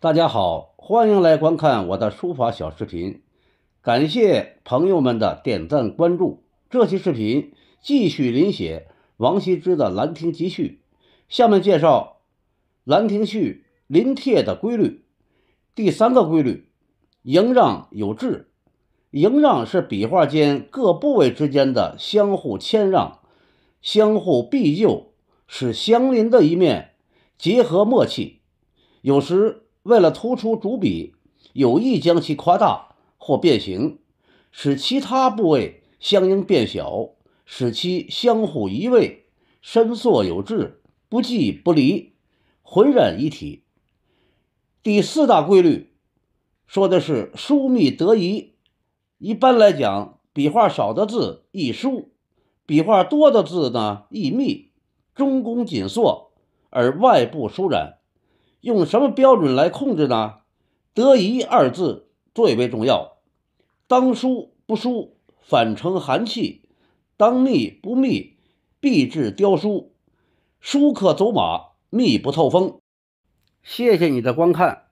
大家好，欢迎来观看我的书法小视频。感谢朋友们的点赞关注。这期视频继续临写王羲之的《兰亭集序》，下面介绍《兰亭序》临帖的规律。第三个规律：迎让有致。迎让是笔画间各部位之间的相互谦让、相互庇就，使相邻的一面结合默契。有时为了突出主笔，有意将其夸大或变形，使其他部位相应变小，使其相互移位，伸缩有致，不即不离，浑然一体。第四大规律说的是疏密得宜。一般来讲，笔画少的字易疏，笔画多的字呢易密，中宫紧缩而外部舒展。用什么标准来控制呢？“得宜”二字最为重要。当疏不疏，反成寒气；当密不密，必致凋疏。疏可走马，密不透风。谢谢你的观看。